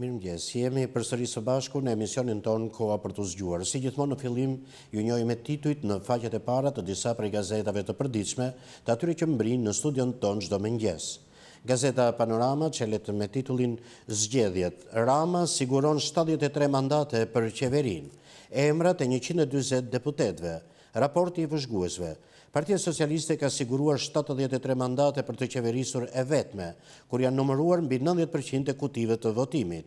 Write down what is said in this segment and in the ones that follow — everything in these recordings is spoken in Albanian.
Mirë mëgjes, jemi për sëri së bashku në emisionin tonë koa për të zgjuar. Si gjithmonë në filim, ju njoj me tituit në faqet e para të disa prej gazetave të përdiqme të atyri që mbrin në studion tonë gjdo mëngjes. Gazeta Panorama, që letë me titullin Zgjedhjet, Rama siguron 73 mandate për qeverin, emrat e 120 deputetve, raporti i vëzhguesve, Partia Socialiste ka siguruar 73 mandate për të qeverisur e vetme, kur janë numëruar mbi 90% e kutive të votimit.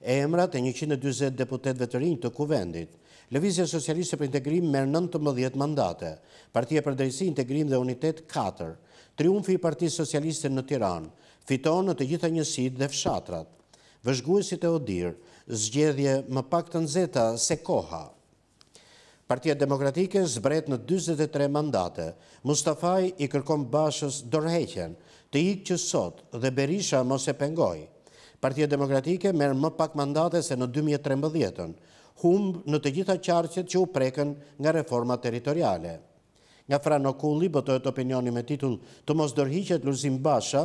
E emrat e 120 deputetve të rinjë të kuvendit, Levizja Socialiste për integrim merë 19 mandate, Partia për drejsi integrim dhe unitet 4, triumfi i Parti Socialiste në Tiran, fiton në të gjitha njësit dhe fshatrat. Vëzhguesit e odirë, zgjedhje më pak të nzeta se koha, Partia Demokratike zbret në 23 mandate. Mustafaj i kërkom bashës dorheqen, të ikë që sot dhe Berisha mos e pengoj. Partia Demokratike merë më pak mandate se në 2013-ën, humbë në të gjitha qarqet që u preken nga reforma teritoriale. Nga franokulli Kulli bëtojt opinioni me titull të mos dorhiqet Lurzim Basha,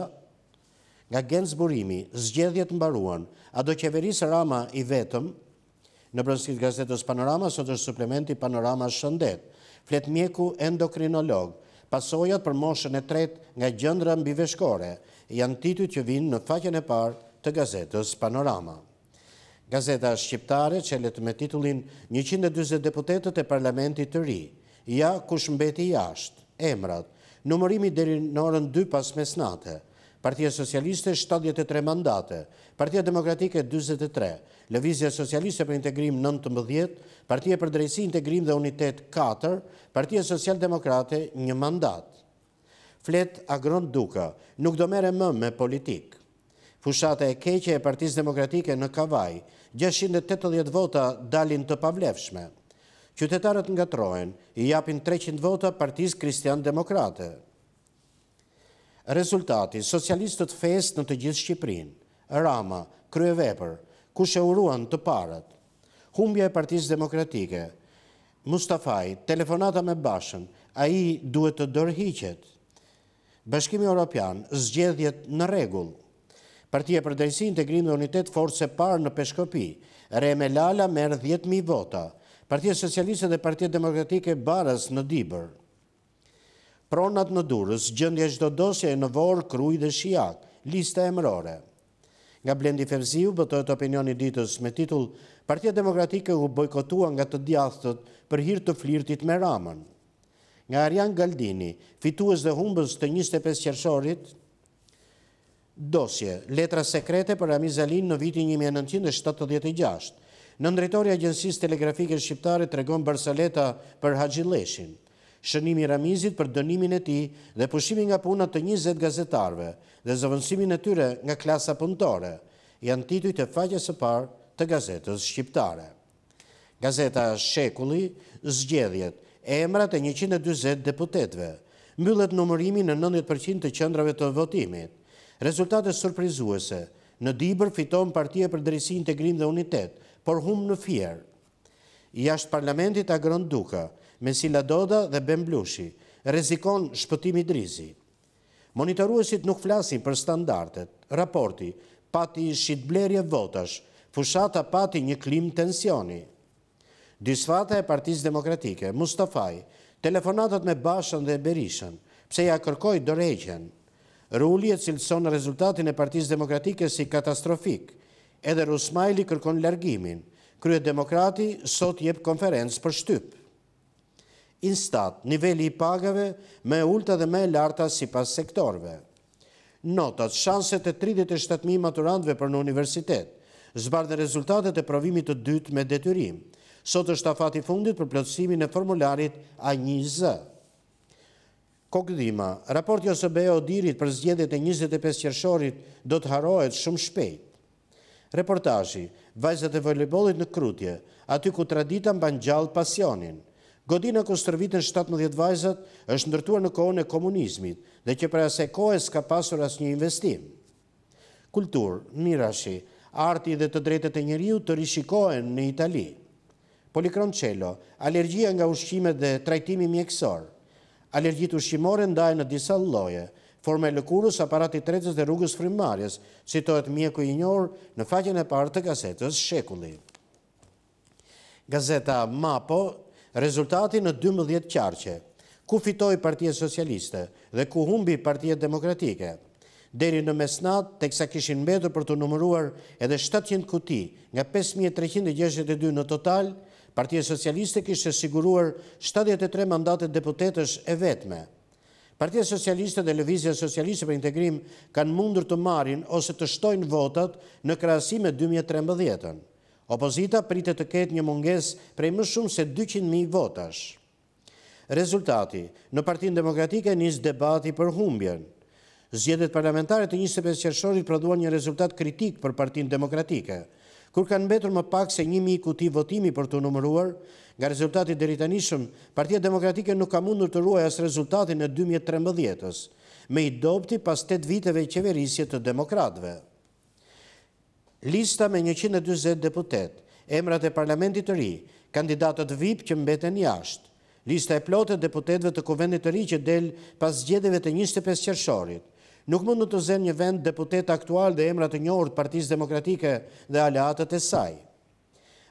nga genzë zburimi, zgjedhjet mbaruan, a do qeverisë rama i vetëm, Në brënskit gazetës Panorama, sot është suplementi Panorama Shëndet. Flet mjeku endokrinolog, pasojat për moshën e tret nga gjëndra mbiveshkore, janë titu që vinë në faqen e parë të gazetës Panorama. Gazeta Shqiptare qëllet me titullin 120 deputetet e parlamentit të ri, ja kush mbeti jashtë, emrat, numërimi deri në orën 2 pas mesnate, Partia Socialiste 73 mandate, Partia Demokratike 23, Levizja Socialiste për integrim 19, Partia për drejsi integrim dhe unitet 4, Partia Social Demokrate 1 mandat. Flet Agron Duka, nuk do mere më me politik. Fushate e keqe e Partis Demokratike në Kavaj, 680 vota dalin të pavlefshme. Qytetarët nga trojen, i japin 300 vota Partis Kristian Demokrate. Rezultati, socialistët fest në të gjithë Shqiprin, Rama, Kryeveper, ku shë uruan të parët, humbja e partisë demokratike, Mustafaj, telefonata me bashën, a i duhet të dërhiqet, Bashkimi Europian, zgjedhjet në regull, Partia për drejsi integrim dhe unitet force parë në peshkopi, Reme Lala merë 10.000 vota, Partia Socialiste dhe Partia Demokratike barës në Dibër, pronat në durës, gjëndje qdo dosje e në vorë, kruj dhe shiak, lista e mërore. Nga Blendi Ferziu, bëtojt opinioni ditës me titull, Partia Demokratike u bojkotua nga të djathët për hirtë të flirtit me ramën. Nga Arjan Galdini, fitues dhe humbës të 25 qershorit, dosje, letra sekrete për Amizalin në vitin 1976. Në ndrejtori agjensis telegrafike shqiptare të regon Barsaleta për Hagjileshin shënimi Ramizit për dënimin e ti dhe pushimi nga punat të 20 gazetarve dhe zëvënsimin e tyre nga klasa pëntore, janë tituj të faqës e parë të gazetës shqiptare. Gazeta Shekulli zgjedhjet e emrat e 120 deputetve, mbyllet numërimi në 90% të qëndrave të votimit, rezultate surprizuese, në dibër fiton partia për drejsi integrim dhe unitet, por hum në fjerë. Jashtë parlamentit agron duka, me si ladoda dhe bemblushi, rezikon shpëtimi drizi. Monitoruesit nuk flasin për standartet, raporti, pati shqitblerje votash, fushata pati një klim tensioni. Dysfata e partiz demokratike, Mustafaj, telefonatat me bashën dhe berishën, pse ja kërkoj dëreqen. rulli e cilëson rezultatin e partiz demokratike si katastrofik, edhe Rusmajli kërkon lërgimin, kryet demokrati sot jep konferencë për shtypë instat nivelli i pagave me ulta dhe me larta si pas sektorve. Notat, shanset e 37.000 maturantve për në universitet, zbar dhe rezultatet e provimit të dytë me detyrim. Sot është ta fati fundit për plotësimin e formularit A1. Kokëdhima, raporti ose bejo dirit për zgjendit e 25 qershorit do të harohet shumë shpejt. Reportaxi, vajzat e vojlebolit në krutje, aty ku tradita mba në gjallë pasionin. Godina ku 17 vajzat është ndërtuar në kohën e komunizmit dhe që prea se kohës ka pasur asë një investim. Kultur, mirashi, arti dhe të drejtet e njëriu të rishikohen në Itali. Polikroncello, alergjia nga ushqimet dhe trajtimi mjekësor. Alergjit ushqimore ndaje në disa loje, forme lëkurus, aparatit trecës dhe rrugës frimarjes, citohet mjeku i njërë në faqen e partë të gazetës Shekulli. Gazeta Mapo, rezultati në 12 qarqe, ku fitoj partije socialiste dhe ku humbi partije demokratike. Deri në mesnat, teksa kishin mbetur për të numëruar edhe 700 kuti nga 5362 në total, partije socialiste kishë siguruar 73 mandatet deputetësh e vetme. Partije Socialiste dhe Lëvizja Socialiste për integrim kanë mundur të marin ose të shtojnë votat në krasime 2013-ën. Opozita pritë të ketë një munges prej më shumë se 200.000 votash. Rezultati, në partin demokratike njës debati për humbjen. Zjedet parlamentare të 25 qërshorit prodhuan një rezultat kritik për partin demokratike, kur kanë betur më pak se 1.000 kuti votimi për të numëruar, nga rezultati deritanishëm, partia demokratike nuk ka mundur të ruaj asë rezultatin e 2013-ës, me i dopti pas 8 viteve i qeverisje të demokratve lista me 120 deputet, emrat e parlamentit të ri, kandidatët VIP që mbeten jashtë, lista e plotët deputetve të kuvendit të ri që del pas gjedeve të 25 qershorit, nuk mund në të zen një vend deputet aktual dhe emrat të njohër të partiz demokratike dhe aleatët e saj.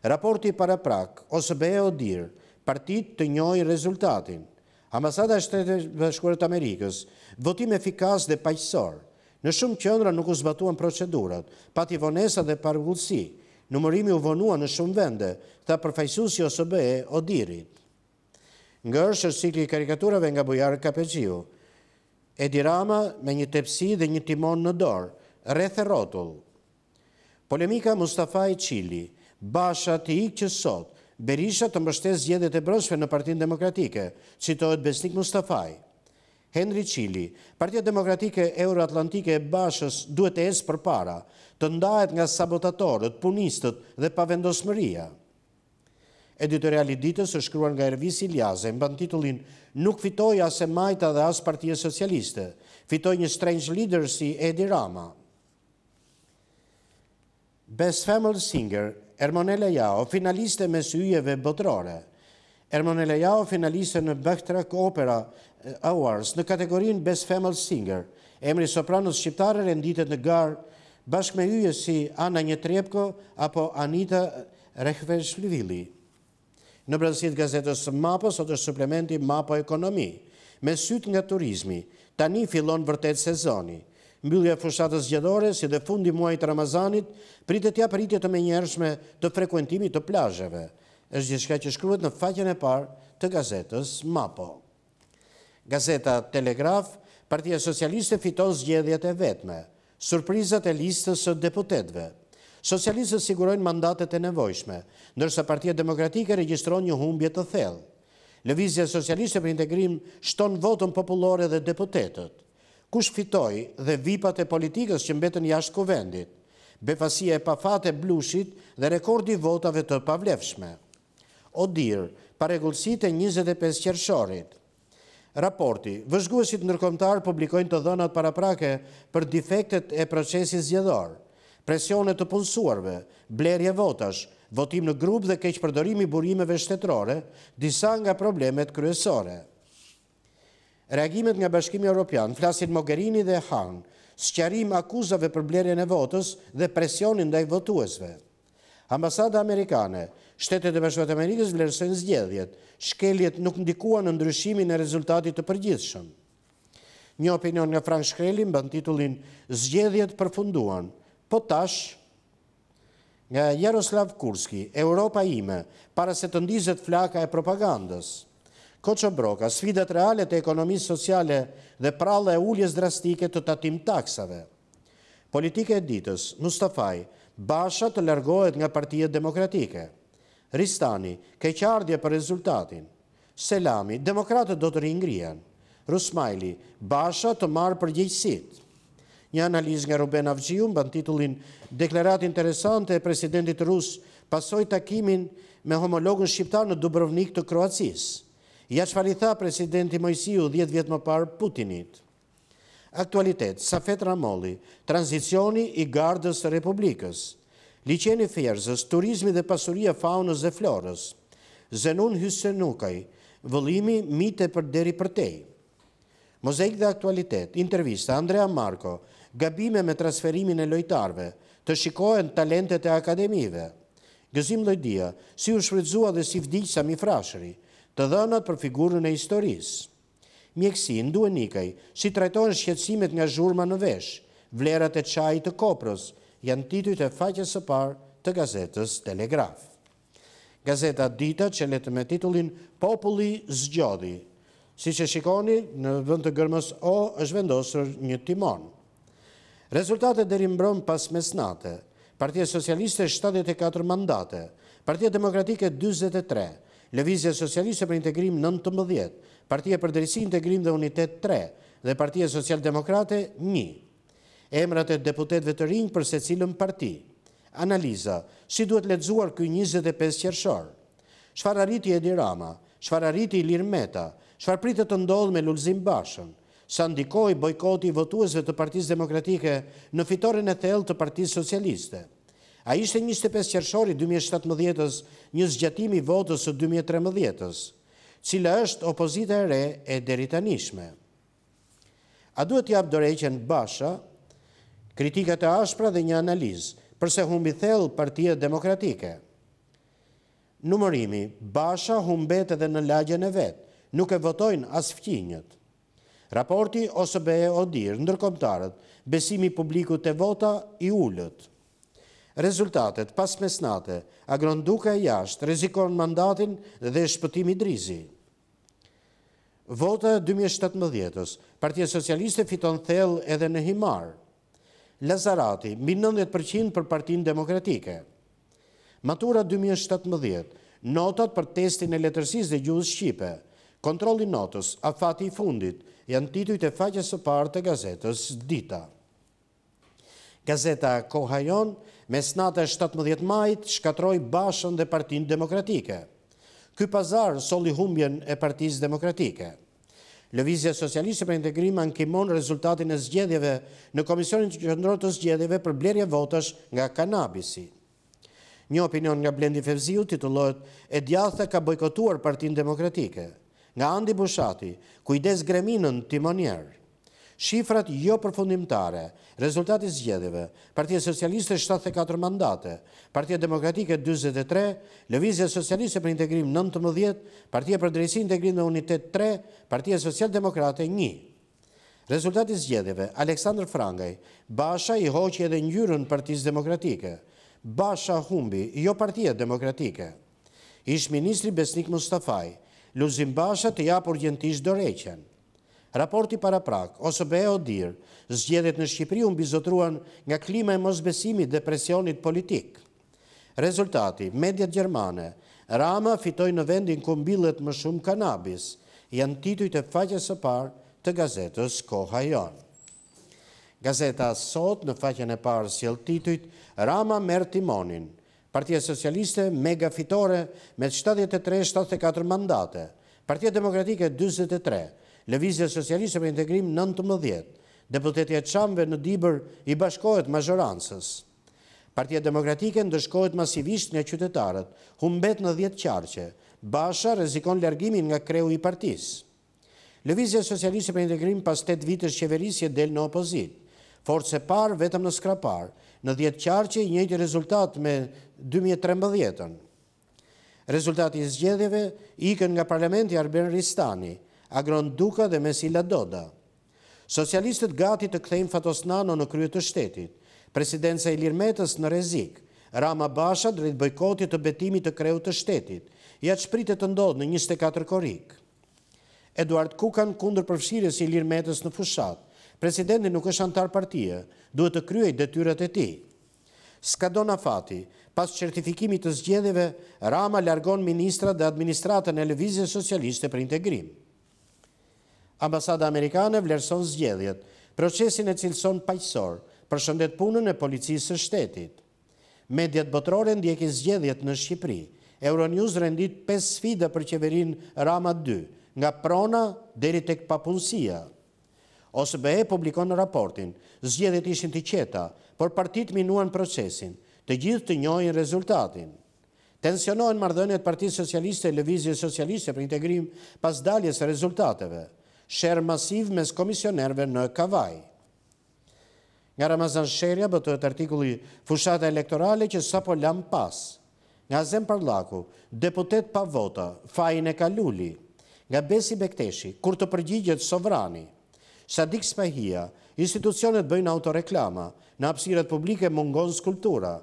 Raporti para prak, ose be e o dirë, partit të njohë rezultatin. Ambasada e shtetë bashkuarët Amerikës, votim efikas dhe pajqësorë, Në shumë qëndra nuk u zbatuan procedurat, pati vonesa dhe pargullësi, numërimi u vonua në shumë vende, tha përfajsusi ose bëhe o dirit. Nga është cikli karikaturave nga bujarë kapeqiu, Edi Rama me një tepsi dhe një timon në dorë, e rotull. Polemika Mustafa i Qili, basha të ikë që sot, Berisha të mbështes gjedet e brëshve në partin demokratike, citohet Besnik Mustafaj. Henry Chili, Partia Demokratike Euroatlantike e Bashës duhet e esë për para, të ndajet nga sabotatorët, punistët dhe pavendosmëria. Editoriali ditës është shkruan nga Ervis Iliaze, në titullin Nuk fitoj asë majta dhe asë partijës socialiste, fitoj një strange leader si Edi Rama. Best Family Singer, Ermonella Jao, finaliste me syjeve botrore. Ermon Elejao finalise në Bëktrak Opera eh, Awards në kategorin Best Female Singer. Emri Sopranos Shqiptare renditet në garë bashkë me yje si Ana Njetrepko apo Anita Rehvesh Në brëdësit gazetës MAPO, sot është suplementi MAPO Ekonomi, me syt nga turizmi, tani filon vërtet sezoni. Mbyllja fushatës gjedore, si dhe fundi muajt Ramazanit, pritë tja pritë të menjërshme të frekuentimi të plajëve është gjithka që shkruhet në faqen e parë të gazetës MAPO. Gazeta Telegraf, Partia Socialiste fiton zgjedhjet e vetme, surprizat e listës së deputetve. Socialiste sigurojnë mandatet e nevojshme, nërsa Partia Demokratike registron një humbje të thellë. Levizja Socialiste për integrim shton votën populore dhe deputetet. Kush fitoj dhe vipat e politikës që mbetën jashtë kuvendit? Befasia e pafate blushit dhe rekordi votave të pavlefshme. Odir, paregullësit e 25 qërëshorit. Raporti, vëzhguesit nërkomtar publikojnë të dhënat paraprake për defektet e procesis zjedhor, presionet të punësuarve, blerje votash, votim në grup dhe keqëpërdorimi burimeve shtetrore, disa nga problemet kryesore. Reagimet nga bashkimi Europian, flasin Mogherini dhe Han, sëqarim akuzave për blerje në votës dhe presionin dhe i votuesve. Ambasada Amerikane, Shtetet e bashkët e Amerikës lërësën zgjedhjet, shkeljet nuk ndikua në ndryshimin e rezultatit të përgjithshëm. Një opinion nga Frank Shkrelin bën titullin Zgjedhjet përfunduan, po tash nga Jaroslav Kurski, Europa ime, para se të ndizet flaka e propagandës, Koqo Broka, sfidat reale të ekonomisë sociale dhe prallë e ulljes drastike të tatim taksave. Politike e ditës, Mustafaj, basha të largohet nga partijet demokratike. Ristani, keqardje për rezultatin. Selami, demokratët do të ringrien. Rusmajli, basha të marë për gjithësit. Një analiz nga Ruben Avgjium, bën titullin Deklerat interesante e presidentit rus pasoj takimin me homologën shqiptar në Dubrovnik të Kroacis. Ja që fali tha presidenti Mojësiu 10 vjetë më parë Putinit. Aktualitet, Safet Ramoli, transicioni i gardës Republikës. Liceni Ferzës, Turizmi dhe Pasuria Faunës dhe Florës, Zenun Hysenukaj, Vëllimi, Mite për Deri për Tej. Mozejk dhe Aktualitet, Intervista, Andrea Marko, Gabime me transferimin e lojtarve, të shikohen talentet e akademive. Gëzim lojdia, si u shfridzua dhe si vdikë sa mi frashëri, të dhënat për figurën e historisë. Mjekësi, ndu e nikaj, si trajtojnë shqetsimet nga zhurma në veshë, vlerat e qaj të koprës, janë tituj të faqës së parë të gazetës Telegraf. Gazeta Dita që letë me titullin Populi Zgjodi. Si që shikoni, në vënd të gërmës o është vendosër një timon. Rezultate dhe rimbron pas mesnate. Partia Socialiste 74 mandate. Partia Demokratike 23. Levizja Socialiste për integrim 19. Partia për dërisi integrim dhe unitet 3. Dhe Partia Social Demokrate 1 emrat e deputetve të rinjë për se cilën parti. Analiza, si duhet ledzuar këj 25 qërshor? Shfar arriti Edi Rama, shfar arriti Ilir Meta, shfar pritë të ndodhë me Lulzim Bashën, sa ndikoj bojkoti i votuesve të partiz demokratike në fitoren e thell të partiz socialiste. A ishte 25 qershori 2017-ës një zgjatimi votës së 2013-ës, cila është opozita e re e deritanishme. A duhet t'japë doreqen Basha kritikat e ashpra dhe një analiz, përse humbi thellë partijet demokratike. Numërimi, basha humbet edhe në lagjen e vetë, nuk e votojnë asë fqinjët. Raporti ose beje o dirë, ndërkomtarët, besimi publiku të vota i ullët. Rezultatet pas mesnate, agronduka e jashtë, rezikon mandatin dhe shpëtimi drizi. Vota 2017-ës, Partia Socialiste fiton thell edhe në Himarë. Lazarati, mbi 90% për partin demokratike. Matura 2017, notat për testin e letërsis dhe gjuhës Shqipe, Kontrolin notës, afati i fundit, janë titujt e faqës së parë të gazetës Dita. Gazeta Kohajon, mes natë e 17 majtë, shkatroj bashën dhe partin demokratike. Ky pazar soli humbjen e partiz demokratike. Lëvizja Socialiste për integrim ankimon rezultatin e zgjedhjeve në Komisionin të qëndrot të zgjedhjeve për blerje votash nga kanabisi. Një opinion nga Blendi Fevziu titullohet e djatha ka bojkotuar partin demokratike, nga Andi Bushati, ku i desgreminën timonjerë. Shifrat jo përfundimtare, rezultatit zgjedeve, Partia Socialiste 74 mandate, Partia Demokratike 23, Lëvizja Socialiste për integrim 19, Partia për drejsi integrim në unitet 3, Partia Socialdemokrate 1. Rezultatit zgjedeve, Aleksandr Frangaj, Basha i hoqë edhe njërën Partis Demokratike, Basha Humbi, jo Partia Demokratike, ish Ministri Besnik Mustafaj, Luzim Basha të japur gjentisht doreqen, Raporti para prak, ose be e odirë, zgjedit në Shqipëri unë bizotruan nga klima e mosbesimi presionit politik. Rezultati, mediat gjermane, Rama fitoj në vendin ku mbilet më shumë kanabis, janë tituj të faqës e parë të gazetës Koha Jonë. Gazeta sot në faqën e parë s'jel titujt, Rama mërë Timonin, Partia Socialiste mega fitore me 73-74 mandate, Partia Demokratike 23, Levizja Socialisë për integrim 19, deputetja qamve në dibër i bashkohet mazhorancës. Partia Demokratike dëshkojët masivisht nga qytetarët, humbet në 10 qarqe, basha rezikon lërgimin nga kreu i partis. Levizja Socialisë për integrim pas 8 vitës qeverisje del në opozit, force par vetëm në skrapar, në 10 qarqe i njëti rezultat me 2013-ën. Rezultati i zgjedhjeve ikën nga parlamenti Arben Ristani, Agron Duka dhe Mesila Doda. Socialistët gati të kthejmë Fatos Nano në kryet të shtetit, presidenca i Lirmetës në rezik, Rama Basha drejt bëjkotit të betimit të kreut të shtetit, ja që të ndodhë në 24 korik. Eduard Kukan kundër përfshirës i Lirmetës në fushat, presidenti nuk është antar partia. duhet të dhe tyrat e ti. Skadona fati, pas qertifikimit të zgjedeve, Rama largon ministra dhe administratën e levizje socialiste për integrimë ambasada amerikane vlerëson zgjedhjet, procesin e cilëson pajësor për shëndet punën e policisë së shtetit. Mediat botrore ndjekin zgjedhjet në Shqipëri. Euronews rendit 5 sfida për qeverin Rama 2, nga prona deri tek papunësia. OSBE publikon në raportin, zgjedhjet ishin të qeta, por partit minuan procesin, të gjithë të njojnë rezultatin. Tensionohen mardhënjet Parti Socialiste e Levizje Socialiste për integrim pas daljes rezultateve shërë masiv mes komisionerve në Kavaj. Nga Ramazan Sherja bëtët artikulli fushata elektorale që sa po lam pas. Nga Zem Parlaku, deputet pa vota, fajin e kaluli. Nga Besi Bekteshi, kur të përgjigjet sovrani. Sadik Spahia, institucionet bëjnë autoreklama, në apsiret publike mungon skultura.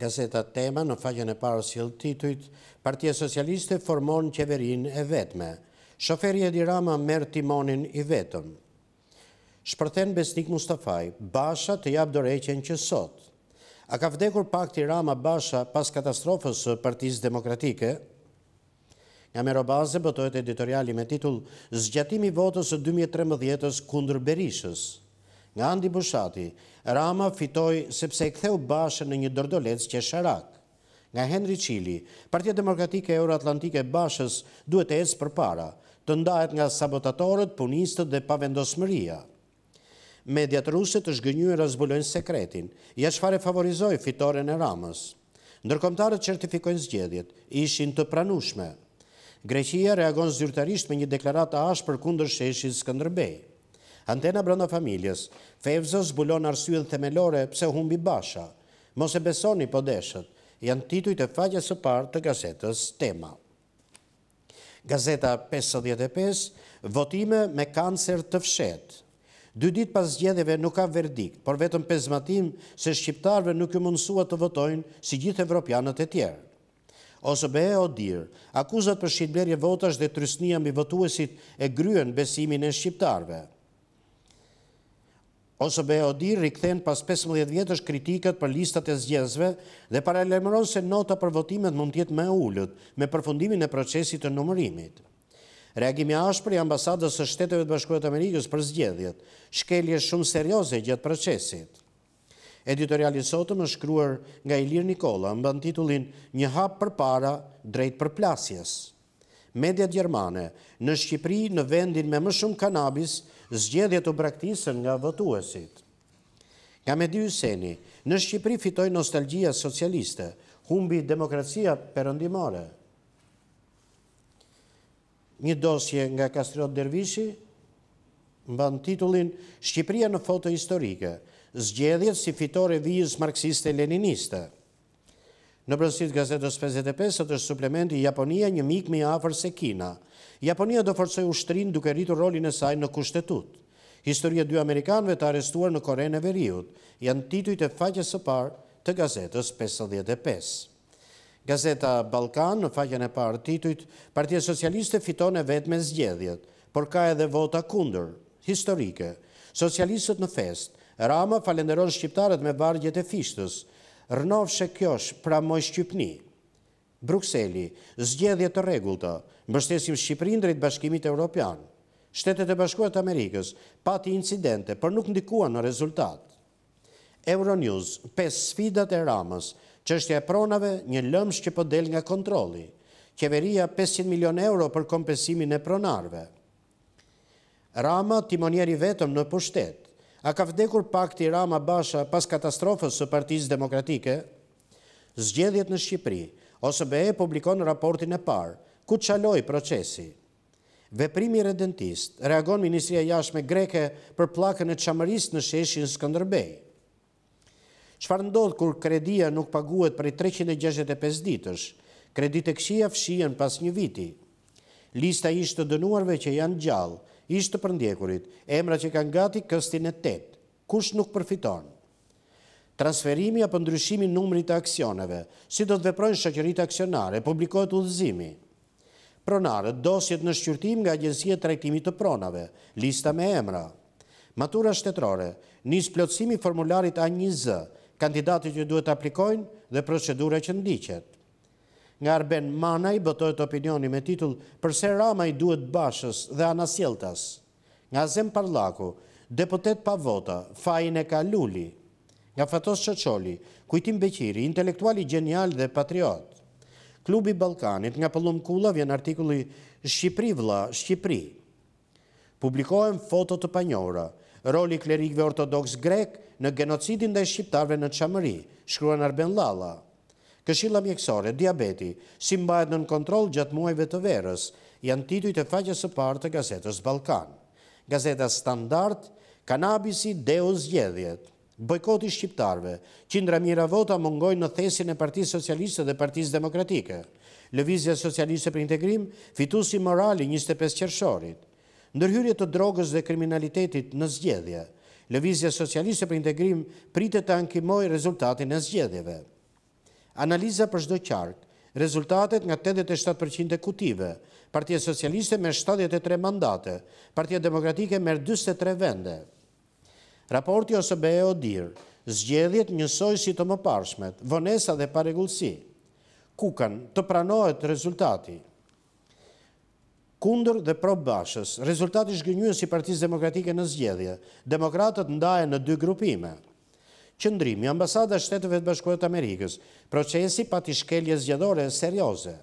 Gazeta Tema në faqen e parës jëllë tituit, Partia Socialiste formon qeverin e vetme. Shoferi Edi Rama merë timonin i vetëm. Shpërten Besnik Mustafaj, Basha të jabë dëreqen që sot. A ka vdekur pak të Rama Basha pas katastrofës së partiz demokratike? Nga Merobaze baze bëtojt editoriali me titull Zgjatimi votës e 2013-ës kundër Berishës. Nga Andi Bushati, Rama fitoj sepse e ktheu bashën në një dërdolec që e sharak. Nga Henry Chili, partia demokratike e bashës duhet e esë për para të ndajet nga sabotatorët, punistët dhe pavendosmëria. Mediat ruset është gënyu e razbulojnë sekretin, ja që favorizoi favorizoj fitore në ramës. Ndërkomtarët certifikojnë zgjedjet, ishin të pranushme. Greqia reagon zyrtarisht me një deklarat a ashtë për kundër sheshit Skëndërbej. Antena brënda familjes, fevzë zbulon arsujën themelore pse humbi basha. Mos e besoni po deshët, janë tituj të faqe së partë të gazetës tema. Gazeta 55, votime me kancer të fshet. Dy dit pas gjedeve nuk ka verdikt, por vetëm pezmatim se shqiptarve nuk ju mundësua të votojnë si gjithë evropianët e tjerë. Ose be e odirë, akuzat për shqitblerje votash dhe trysnia mbi votuesit e gryen besimin e Shqiptarve. Oso BOD rikëthen pas 15 vjetës kritikat kritikët për listat e zgjezve dhe paralemron se nota për votimet mund tjetë me ullët me përfundimin e procesit të numërimit. Reagimi ashpër i ambasadës së shtetëve të bashkuet Amerikës për zgjedhjet, shkelje shumë serioze gjatë procesit. Editorialit sotëm është shkruar nga Ilir Nikola, më bënd titullin Një hap për para, drejt për plasjes. Mediat Gjermane, në Shqipri, në vendin me më shumë kanabis, zgjedhje të braktisën nga votuesit. Ka me dy useni, në Shqipëri fitoj nostalgjia socialiste, humbi demokracia përëndimore. Një dosje nga Kastriot Dervishi, mban titullin Shqipëria në foto historike, zgjedhjet si fitore vijës marxiste-leniniste. Në brësit Gazetës 55, sot është suplementi Japonia një mikmi afer se Kina, Japonia do forcoj ushtrin duke rritur rolin e saj në kushtetut. Historia dy Amerikanve të arestuar në Korene Veriut janë titujt e faqe së parë të gazetës 55. Gazeta Balkan, në faqen e parë titujt, Partia Socialiste fiton e vetë me zgjedhjet, por ka edhe vota kunder, historike. Socialistët në fest, Rama falenderon shqiptarët me vargjet e fishtës, rënovë shë kjosh pra moj shqypni. Bruxelli, zgjedhje të regullta, mbështesim Shqiprin drejt bashkimit e Europian, shtetet e bashkuat Amerikës, pati incidente, për nuk ndikua në rezultat. Euronews, pes sfidat e ramës, që është e pronave një lëmsh që për po del nga kontroli, keveria 500 milion euro për kompesimin e pronarve. Rama, timonjeri vetëm në pushtet, A ka vdekur pak rama basha pas katastrofës së partijës demokratike? Zgjedhjet në Shqipëri, ose be e publikon raportin e parë, ku të qaloj procesi. Veprimi redentist, reagon Ministria Jashme Greke për plakën e qamëris në sheshin së këndërbej. Qfar ndodhë kur kredia nuk paguet për i 365 ditësh, kredit e kësia fshien pas një viti. Lista ishtë të dënuarve që janë gjallë, ishtë të përndjekurit, emra që kanë gati këstin e tetë, kush nuk përfitonë transferimi apo ndryshimi numrit të aksioneve, si do të veprojnë shëqërit aksionare, publikohet udhëzimi. Pronarët dosjet në shqyrtim nga agjensie trajtimit të pronave, lista me emra. Matura shtetrore, njës plotësimi formularit A1Z, kandidatit që duhet aplikojnë dhe procedura që ndiqet. Nga Arben Manaj bëtojt opinioni me titull përse Ramaj duhet bashës dhe anasjeltas. Nga Zem Parlaku, deputet pa vota, fajin e ka lulli nga Fatos Qoqoli, kujtim beqiri, intelektuali genial dhe patriot. Klubi Balkanit nga Pëllum Kula vjen artikulli Shqipri Vla, Shqipri. Publikohen foto të panjora, roli klerikve ortodox grek në genocidin dhe shqiptarve në qamëri, shkruan Arben Lala. Këshilla mjekësore, diabeti, si mbajt në kontrol gjatë muajve të verës, janë tituj të faqës së partë të gazetës Balkan. Gazeta Standard, Kanabisi, Deus Gjedhjet bojkoti shqiptarve, qindra mira vota mungojnë në thesin e Parti Socialiste dhe Parti Demokratike. Lëvizja Socialiste për Integrim fitu si morali 25 qërshorit. Ndërhyrje të drogës dhe kriminalitetit në zgjedhje. Lëvizja Socialiste për Integrim pritë të ankimoj rezultatin e zgjedhjeve. Analiza për shdo qarkë, rezultatet nga 87% e kutive, Partia Socialiste me 73 mandate, Partia Demokratike me 23 vende. Raporti ose be e odirë, zgjedhjet njësoj si të më parshmet, vonesa dhe paregullësi, ku kanë të pranohet rezultati, kundër dhe probë bashës, rezultati shgënyën si partiz demokratike në zgjedhje, demokratët ndaje në dy grupime, qëndrimi, ambasada shtetëve të bashkuet Amerikës, procesi pati shkelje zgjedhore serioze,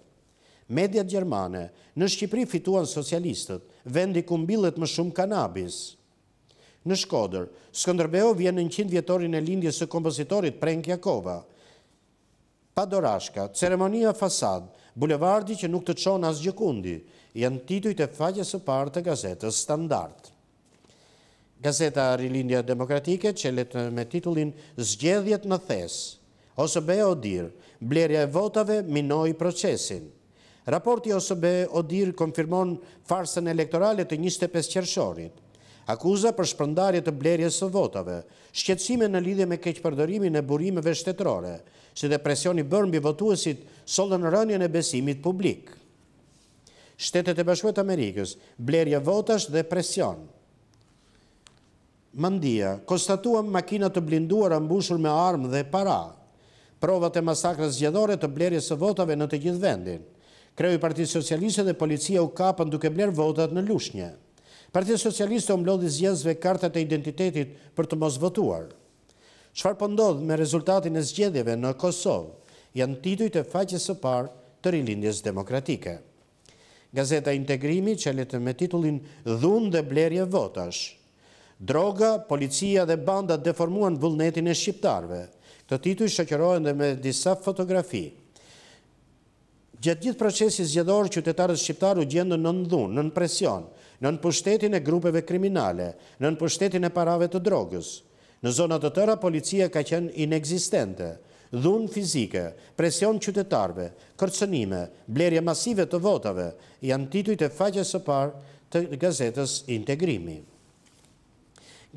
mediat gjermane, në Shqipri fituan socialistët, vendi kumbillet më shumë kanabis, në Shkodër. Skëndërbeo vjen në 100 vjetorin e lindje së kompozitorit Prenk Jakova. Pa dorashka, ceremonia fasad, bulevardi që nuk të qonë as gjëkundi, janë tituj të faqe së partë të gazetës standard. Gazeta Rilindja Demokratike që letë me titullin Zgjedhjet në thes, ose be o dirë, blerja e votave minoj procesin. Raporti OSB Odir konfirmon farsën elektorale të 25 qershorit akuza për shpërndarje të blerje së votave, shqetsime në lidhe me keqpërdorimin e në burimeve shtetrore, që dhe presjoni bërën bi votuësit solën rënjën e besimit publik. Shtetet e bashkuet Amerikës, blerje votash dhe presjon. Mandia, konstatuam makinat të blinduar ambushur me armë dhe para, provat e masakrës gjedore të blerje së votave në të gjithë vendin, Kreu i Parti Socialiste dhe policia u kapën duke bler votat në lushnje. Partia Socialiste o mblodhi zgjedhësve kartat e identitetit për të mos votuar. Qfar pëndodhë po me rezultatin e zgjedhjeve në Kosovë, janë tituj të faqës së parë të rilindjes demokratike. Gazeta Integrimi që me titullin Dhund dhe Blerje Votash. Droga, policia dhe banda deformuan vullnetin e shqiptarve. Këtë tituj shëkjerojnë dhe me disa fotografi. Gjëtë gjithë procesi zgjedorë qytetarës shqiptarë u gjendë në ndhunë, në në presionë, në në pushtetin e grupeve kriminale, në në pushtetin e parave të drogës. Në zonat të tëra, policia ka qenë inexistente, dhunë fizike, presion qytetarve, kërcenime, blerje masive të votave, janë tituj të faqës e parë të gazetës integrimi.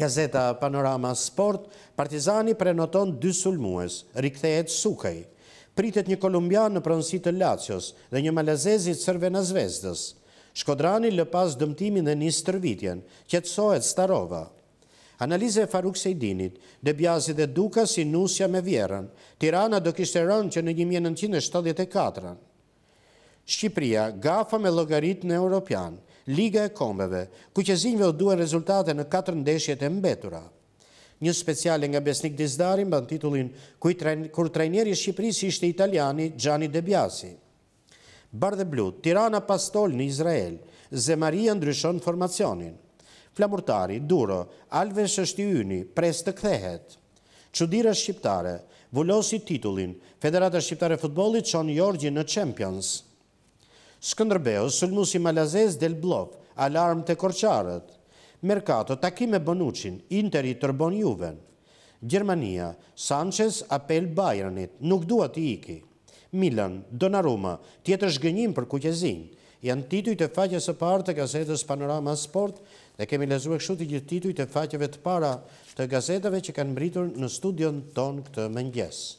Gazeta Panorama Sport, partizani prenoton dy sulmues, rikthejet sukej, pritet një kolumbian në pronsi të Lacios dhe një malezezit sërve në zvezdës. Shkodrani lëpas dëmtimin dhe njës tërvitjen, kjetësohet Starova. Analize e Faruk Sejdinit, Debjazi dhe Duka si nusja me vjerën, Tirana do kishtë rënë që në 1974 Shqipria, gafa me logaritë në Europian, Liga e Kombeve, ku që zinjve o duen rezultate në 4 ndeshjet e mbetura. Një speciale nga Besnik Dizdari mban titullin kur trajnjeri Shqipris ishte italiani Gjani Debjasi. Bardhe Blu, Tirana Pastol në Izrael, Zemaria ndryshon formacionin. Flamurtari, Duro, Alve Shështiuni, pres të kthehet. Qudira Shqiptare, vullosi titullin, Federata Shqiptare Futbolit, Qon Jorgji në Champions. Skëndërbeo, Sulmusi Malazes, Del Blof, alarm të korqarët. Merkato, takime Bonucin, Interi tërbon juven. Gjermania, Sanchez apel Bajranit, nuk duat i iki. Milan, Donnarumma, tjetër shgënjim për kujqezin. Janë tituj të faqe së partë të gazetës Panorama Sport dhe kemi lezu e kështu të gjithë tituj të faqeve të para të gazetave që kanë mbritur në studion ton këtë mëngjesë.